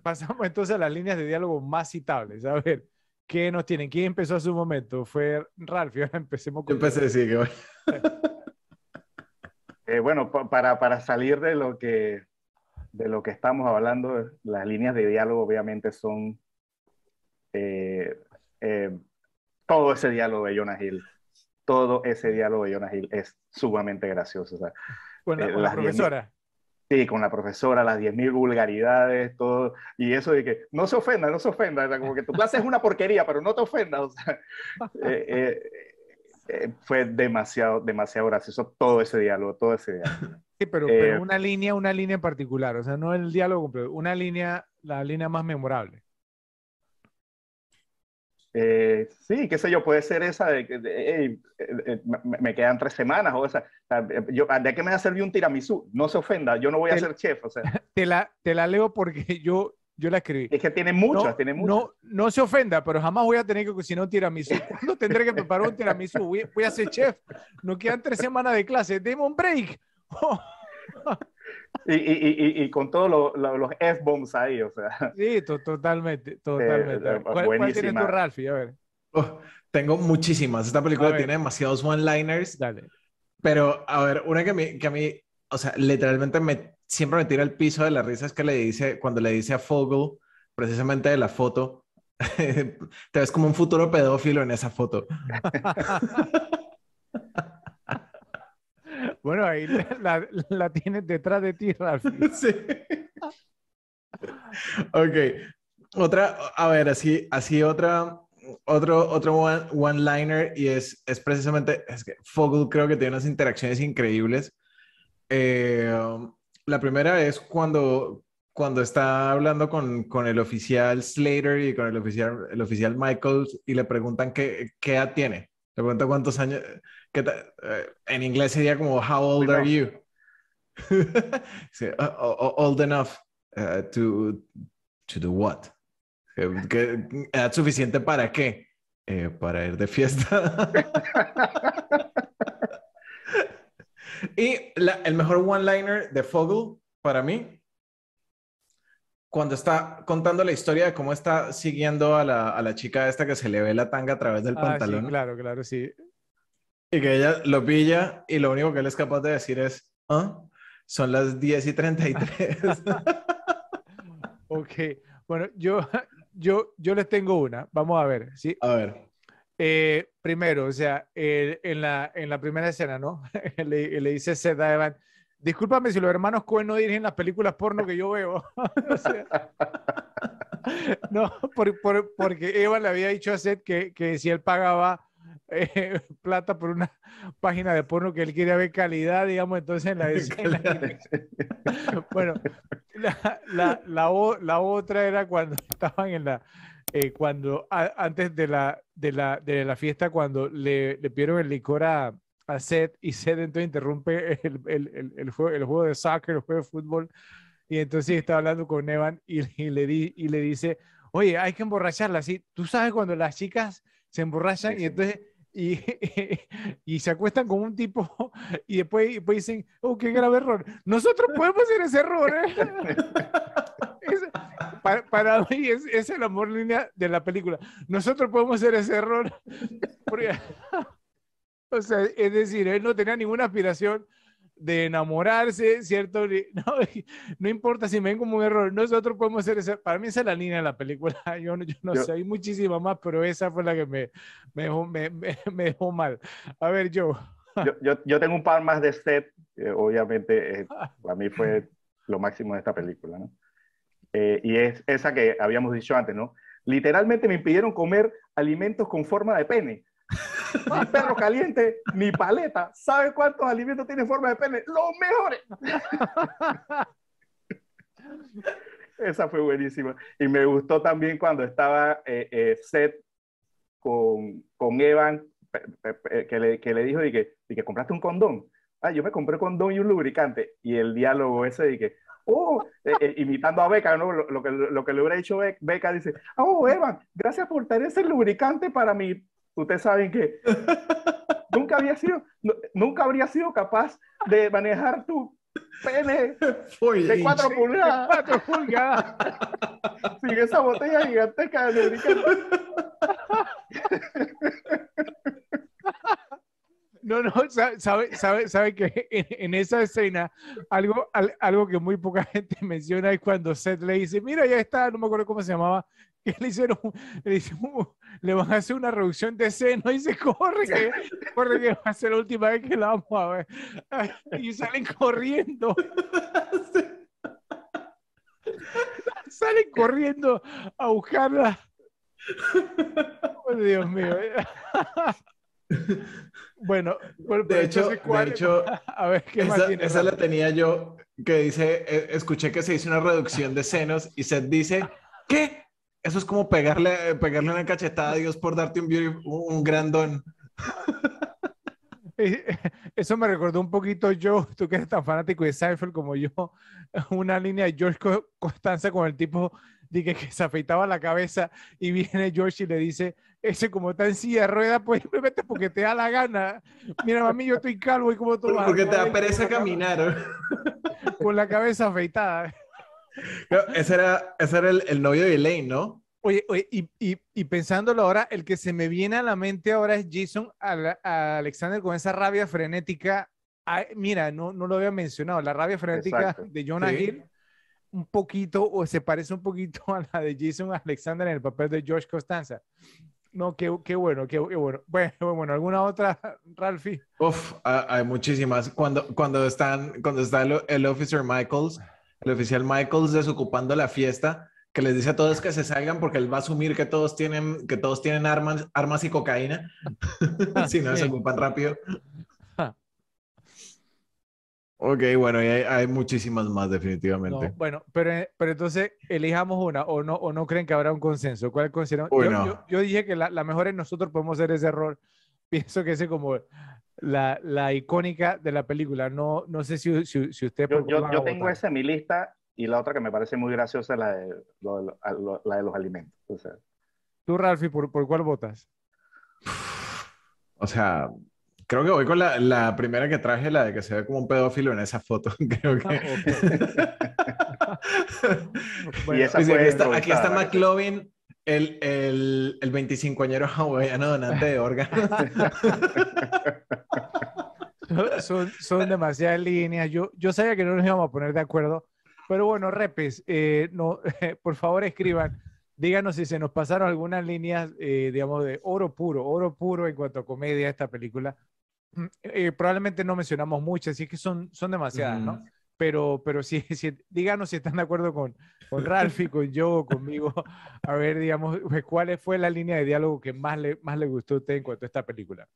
pasamos entonces a las líneas de diálogo más citables. A ver, ¿qué nos tienen? ¿Quién empezó a su momento? Fue Ralph ahora empecemos con... empecé sí. bueno, eh, para, para salir de lo, que, de lo que estamos hablando, las líneas de diálogo obviamente son eh, eh, todo ese diálogo de Jonah Hill. Todo ese diálogo de Jonah Hill es sumamente gracioso. bueno, la profesora. Sí, con la profesora, las 10.000 vulgaridades, todo, y eso de que no se ofenda, no se ofenda, como que tu clase es una porquería, pero no te ofendas. Eh, eh, eh, fue demasiado, demasiado gracioso todo ese diálogo, todo ese diálogo. Sí, pero, una línea, una línea en particular, o sea, no el diálogo, completo, una línea, la línea más memorable. Eh, sí, qué sé yo, puede ser esa de que eh, eh, me, quedan tres semanas o esa. Ah, ¿De qué me va a servir un tiramisú? No se ofenda, yo no voy a ser chef. te, la, te la leo porque yo, yo la escribí. Es que tiene muchas, no, tiene muchas. No, se ofenda, pero jamás voy a tener que cocinar un tiramisú. no tendré que preparar un tiramisú? Voy, a ser chef. No quedan tres semanas de clase. demon break. Oh y, y, y, con todos los F-bombs ahí, o sea. Sí, totalmente, totalmente. ¿Cuál, ¿Cuál, tienes tú, Ralphie? A ver. tengo muchísimas. Esta película tiene demasiados one-liners. Dale. Pero, a ver, una que, que a mí, o sea, literalmente me, siempre me tira el piso de la risa es que le dice, cuando le dice a Fogel, precisamente de la foto, te ves como un futuro pedófilo en esa foto. Bueno, ahí la, tienes detrás de ti, Rafi. Sí. ok. Otra, a ver, así, así otra, otro, otro one-liner y es, es precisamente, es que Fogel creo que tiene unas interacciones increíbles. Eh, la primera es cuando, cuando está hablando con, con, el oficial Slater y con el oficial, el oficial Michaels y le preguntan qué, qué edad tiene. ¿Te pregunto cuántos años. Eh, en inglés sería como, How old are you? Oh, oh, oh, old enough eh, to, to do what? edad suficiente para qué? Eh, para ir de fiesta. y el mejor one-liner de Fogel para mí cuando está contando la historia de cómo está siguiendo a la, a la chica esta que se le ve la tanga a través del ah, pantalón. Sí, claro, claro, sí. Y que ella lo pilla y lo único que él es capaz de decir es, ¿Ah? son las 10 y 33. ok, bueno, yo, yo, yo les tengo una, vamos a ver, ¿sí? A ver. Eh, primero, o sea, en, la, en la primera escena, ¿no? le, le dice Seda Evan, discúlpame si los hermanos Cohen no dirigen las películas porno que yo veo. no, porque Eva le había dicho a Seth que, si él pagaba eh, plata por una página de porno que él quería ver calidad, digamos, entonces la, decía. Bueno, la, otra era cuando estaban en la... Eh, cuando antes de la, de, la, de la fiesta, cuando le, le pidieron el licor a, a y Seth entonces interrumpe el, el, juego, el juego de soccer, el juego de fútbol. Y entonces está hablando con Evan y, le, di, y le dice, oye, hay que emborracharla, ¿sí? Tú sabes cuando las chicas se emborrachan y entonces... Y, y, se acuestan con un tipo y después, dicen, oh, qué grave error. Nosotros podemos hacer ese error. ¿eh?". para, para, mí es, el amor línea de la película. Nosotros podemos hacer ese error. O sea, es decir, él no tenía ninguna aspiración de enamorarse, ¿cierto? No, importa si me ven como un error, nosotros podemos hacer eso. para mí esa es la línea de la película, yo, no sé, hay muchísimas más, pero esa fue la que me, me, dejó, mal. A ver, yo. yo. Yo, tengo un par más de set, eh, obviamente, eh, para mí fue lo máximo de esta película, ¿no? Eh, y es esa que habíamos dicho antes, ¿no? Literalmente me impidieron comer alimentos con forma de pene. Ni perro caliente, ni paleta. ¿Sabe cuántos alimentos tiene forma de pene? ¡Los mejores! Esa fue buenísima. Y me gustó también cuando estaba eh, eh con, Evan, que le, dijo, y que, compraste un condón. Ah, yo me compré condón y un lubricante. Y el diálogo ese de que, oh, eh, eh, imitando a Beca, ¿no? Lo, que, lo que le hubiera hecho Beca, dice, oh, Evan, gracias por tener ese lubricante para mi Ustedes saben que nunca había sido, nunca habría sido capaz de manejar tu pene de cuatro pulgadas. Sin esa botella gigantesca de No, no, sabe, sabe, que en, esa escena algo, algo que muy poca gente menciona es cuando Seth le dice, mira, ya está, no me acuerdo cómo se llamaba, le hicieron, le, van a hacer una reducción de seno y se corre, que, corre que va a ser la última vez que la vamos a ver. Y salen corriendo. Salen corriendo a buscarla. Oh, Dios mío. Bueno, de, hecho, de esa, la tenía yo que dice, eh, escuché que se hizo una reducción de senos y Seth dice, ¿qué? Eso es como pegarle, pegarle una cachetada a Dios por darte un, gran don. Eso me recordó un poquito yo, tú que eres tan fanático de Seinfeld como yo, una línea de George Constanza con el tipo de que, se afeitaba la cabeza y viene George y le dice, ese como está en silla de rueda, pues simplemente porque te da la gana. Mira, mami, yo estoy calvo y como tú vas. Porque te da pereza caminar. Con la cabeza afeitada ese era, ese era el, novio de Elaine, ¿no? Oye, y, pensándolo ahora, el que se me viene a la mente ahora es Jason Alexander con esa rabia frenética. mira, no, no lo había mencionado, la rabia frenética de Jonah Hill, un poquito, o se parece un poquito a la de Jason Alexander en el papel de George Costanza. No, qué, bueno, qué, bueno. bueno. ¿alguna otra, Ralphie? Uf, hay muchísimas. Cuando, cuando, están, cuando está el, el Officer Michaels el oficial Michaels desocupando la fiesta, que les dice a todos que se salgan porque él va a asumir que todos tienen, que todos tienen armas, armas y cocaína, si no se ocupan rápido. Ok, bueno, y hay, muchísimas más definitivamente. bueno, pero, pero entonces elijamos una o no, o no creen que habrá un consenso. ¿Cuál yo, dije que la, la, mejor es nosotros podemos hacer ese error pienso que es como la, la, icónica de la película. No, no sé si, si, usted... Yo, yo, tengo esa en mi lista y la otra que me parece muy graciosa es la de, la de los alimentos. Tú, Ralfi, ¿por, ¿por, cuál votas? O sea, creo que voy con la, la, primera que traje, la de que se ve como un pedófilo en esa foto. Creo que... Ah, y aquí, está, aquí está McLovin el, el, el 25añero hawaiano donante de órganos. son, demasiadas líneas. Yo, yo sabía que no nos íbamos a poner de acuerdo. Pero bueno, Repes, eh, no, por favor escriban, díganos si se nos pasaron algunas líneas, eh, digamos, de oro puro, oro puro en cuanto a comedia esta película. Mm, eh, probablemente no mencionamos muchas, así que son, son demasiadas, ¿no? pero, pero sí, díganos si están de acuerdo con, con y con yo, conmigo, a ver, digamos, cuál fue la línea de diálogo que más le, más le gustó a usted en cuanto a esta película.